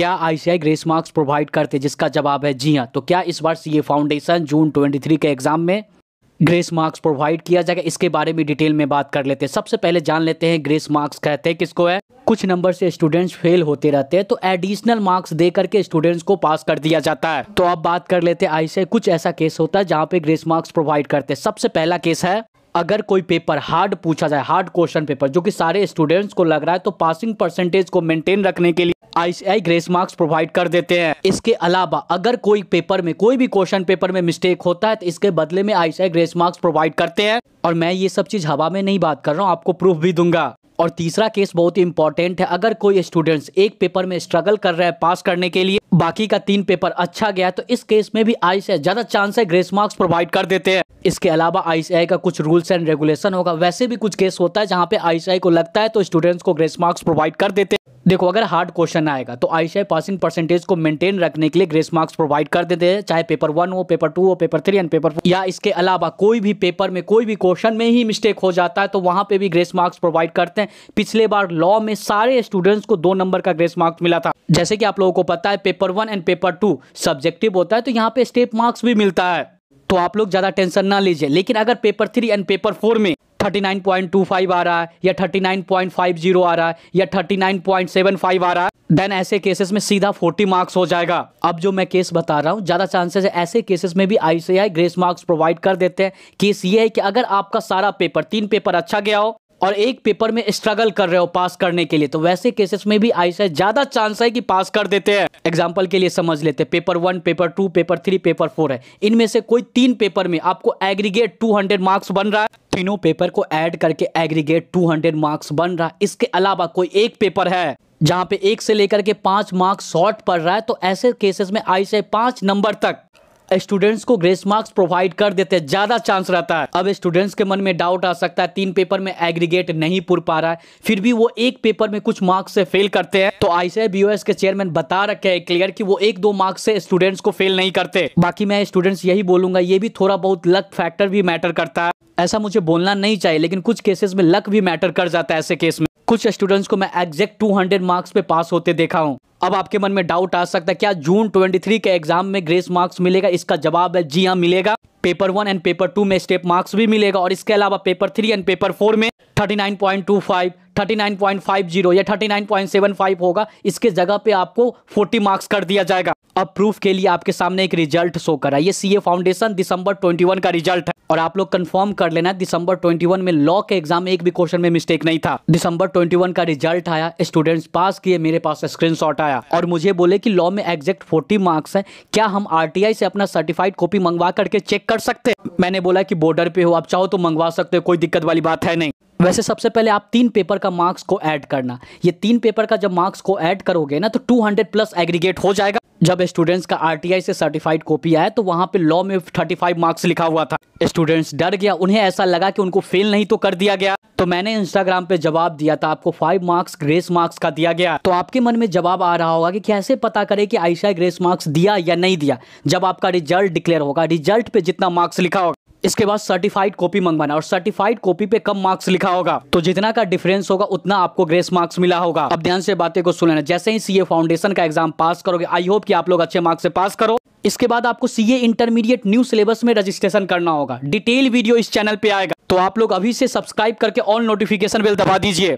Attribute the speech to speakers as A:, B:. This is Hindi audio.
A: क्या आईसीआई ग्रेस मार्क्स प्रोवाइड करते जिसका जवाब है जी हाँ तो क्या इस बार सीए फाउंडेशन जून 23 के एग्जाम में ग्रेस मार्क्स प्रोवाइड किया जाएगा इसके बारे में डिटेल में बात कर लेते हैं सबसे पहले जान लेते हैं ग्रेस मार्क्स कहते हैं किसको है कुछ नंबर से स्टूडेंट्स फेल होते रहते हैं तो एडिशनल मार्क्स दे करके स्टूडेंट्स को पास कर दिया जाता है तो अब बात कर लेते हैं आई कुछ ऐसा केस होता है जहाँ पे ग्रेस मार्क्स प्रोवाइड करते हैं सबसे पहला केस है अगर कोई पेपर हार्ड पूछा जाए हार्ड क्वेश्चन पेपर जो कि सारे स्टूडेंट्स को लग रहा है तो पासिंग परसेंटेज को मेंटेन रखने के लिए आईसीआई ग्रेस मार्क्स प्रोवाइड कर देते हैं इसके अलावा अगर कोई पेपर में कोई भी क्वेश्चन पेपर में मिस्टेक होता है तो इसके बदले में आईसीआई ग्रेस मार्क्स प्रोवाइड करते हैं और मैं ये सब चीज हवा में नहीं बात कर रहा हूँ आपको प्रूफ भी दूंगा और तीसरा केस बहुत ही इंपॉर्टेंट है अगर कोई स्टूडेंट्स एक पेपर में स्ट्रगल कर रहा है पास करने के लिए बाकी का तीन पेपर अच्छा गया तो इस केस में भी आई से ज्यादा चांस है ग्रेस मार्क्स प्रोवाइड कर देते हैं इसके अलावा आईसीआई का कुछ रूल्स एंड रेगुलेशन होगा वैसे भी कुछ केस होता है जहाँ पे आई को लगता है तो स्टूडेंट्स को ग्रेस मार्क्स प्रोवाइड कर देते हैं देखो अगर हार्ड क्वेश्चन आएगा तो आई पासिंग परसेंटेज को मेंटेन रखने के लिए ग्रेस मार्क्स प्रोवाइड कर देते हैं चाहे पेपर वन हो पेपर टू हो paper three and paper four या इसके अलावा कोई भी पेपर में कोई भी क्वेश्चन में ही मिस्टेक हो जाता है तो वहाँ पे भी ग्रेस मार्क्स प्रोवाइड करते हैं पिछले बार लॉ में सारे स्टूडेंट्स को दो नंबर का ग्रेस मार्क्स मिला था जैसे कि आप लोगों को पता है paper one and paper two subjective होता है तो यहाँ पे स्टेप मार्क्स भी मिलता है तो आप लोग ज़्यादा टेंशन ना लीजिए लेकिन अगर paper three and paper four में 39.25 आ रहा है या 39.50 आ रहा है या 39.75 आ रहा है देन ऐसे केसेस में सीधा 40 मार्क्स हो जाएगा अब जो मैं केस बता रहा हूँ ज़्यादा चांसेस है ऐसे केसेस में भी आईसीआई ग्रेस मार्क्स प्रोवाइड कर देते हैं केस ये है कि अगर आपका सारा पेपर तीन पेपर अच्छा गया हो और एक पेपर में स्ट्रगल कर रहे हो पास करने के लिए तो वैसे केसेस में भी आई ज़्यादा चांस है कि पास कर देते हैं एग्जाम्पल के लिए समझ लेते हैं paper one paper two paper three paper four है इनमें से कोई तीन पेपर में आपको एग्रीगेट टू मार्क्स बन रहा है तीनों पेपर को ऐड करके एग्रीगेट 200 मार्क्स बन रहा है इसके अलावा कोई एक पेपर है जहाँ पे एक से लेकर के पांच मार्क्स शॉर्ट पड़ रहा है तो ऐसे केसेस में आई से पांच नंबर तक स्टूडेंट्स को ग्रेस मार्क्स प्रोवाइड कर देते हैं ज्यादा चांस रहता है अब स्टूडेंट्स के मन में डाउट आ सकता है तीन पेपर में एग्रीगेट नहीं पुर पा रहा है फिर भी वो एक पेपर में कुछ मार्क्स से फेल करते हैं तो आईसीआई के चेयरमैन बता रखे हैं क्लियर कि वो एक दो मार्क्स से स्टूडेंट्स को फेल नहीं करते बाकी मैं स्टूडेंट्स यही बोलूंगा ये भी थोड़ा बहुत लक फैक्टर भी मैटर करता है ऐसा मुझे बोलना नहीं चाहिए लेकिन कुछ केसेस में लक भी मैटर कर जाता है ऐसे केस में कुछ स्टूडेंट्स को मैं एग्जैक्ट हंड्रेड मार्क्स पे पास होते देखा हूँ अब आपके मन में डाउट आ सकता है क्या जून 23 के एग्जाम में ग्रेस मार्क्स मिलेगा इसका जवाब है जी हाँ मिलेगा paper one and paper two में स्टेप मार्क्स भी मिलेगा और इसके अलावा paper three and paper four में 39.25, 39.50 या 39.75 होगा इसके जगह पे आपको 40 मार्क्स कर दिया जाएगा अब प्रूफ के लिए आपके सामने एक रिजल्ट शो करा ये ए फाउंडेशन दिसंबर वन का रिजल्ट है और आप लोग कंफर्म कर लेना दिसंबर 21 में लॉ के एग्जाम में एक भी क्वेश्चन में मिस्टेक नहीं था दिसंबर 21 का रिजल्ट आया स्टूडेंट्स पास किए मेरे पास स्क्रीनशॉट आया और मुझे बोले कि लॉ में एग्जैक्ट 40 मार्क्स है क्या हम आरटीआई से अपना सर्टिफाइड कॉपी मंगवा करके चेक कर सकते मैंने बोला की बॉर्डर पे हो आप चाहो तो मंगवा सकते हो कोई दिक्कत वाली बात है नहीं वैसे सबसे पहले आप तीन पेपर का मार्क्स को ऐड करना ये तीन पेपर का जब मार्क्स को ऐड करोगे ना तो 200 प्लस एग्रीगेट हो जाएगा जब स्टूडेंट्स का आरटीआई से सर्टिफाइड कॉपी आया तो वहाँ पे लॉ में 35 मार्क्स लिखा हुआ था स्टूडेंट्स डर गया उन्हें ऐसा लगा कि उनको फेल नहीं तो कर दिया गया तो मैंने इंस्टाग्राम पे जवाब दिया था आपको फाइव मार्क्स ग्रेस मार्क्स का दिया गया तो आपके मन में जवाब आ रहा होगा कि कैसे पता करें कि आयशा ग्रेस मार्क्स दिया या नहीं दिया जब आपका रिजल्ट डिक्लेयर होगा रिजल्ट पे जितना मार्क्स लिखा होगा इसके बाद सर्टिफाइड कॉपी मंगवाना और सर्टिफाइड कॉपी पे कम मार्क्स लिखा होगा तो जितना का डिफरेंस होगा उतना आपको ग्रेस मार्क्स मिला होगा अब ध्यान से बातें को सुनना जैसे ही सीए फाउंडेशन का एग्जाम पास करोगे आई होप कि आप लोग अच्छे मार्क्स से पास करो इसके बाद आपको सीए इंटरमीडिएट न्यू सिलेबस में रजिस्ट्रेशन करना होगा डिटेल वीडियो इस चैनल पे आएगा तो आप लोग अभी से सब्सक्राइब करके ऑल नोटिफिकेशन बिल दबा दीजिए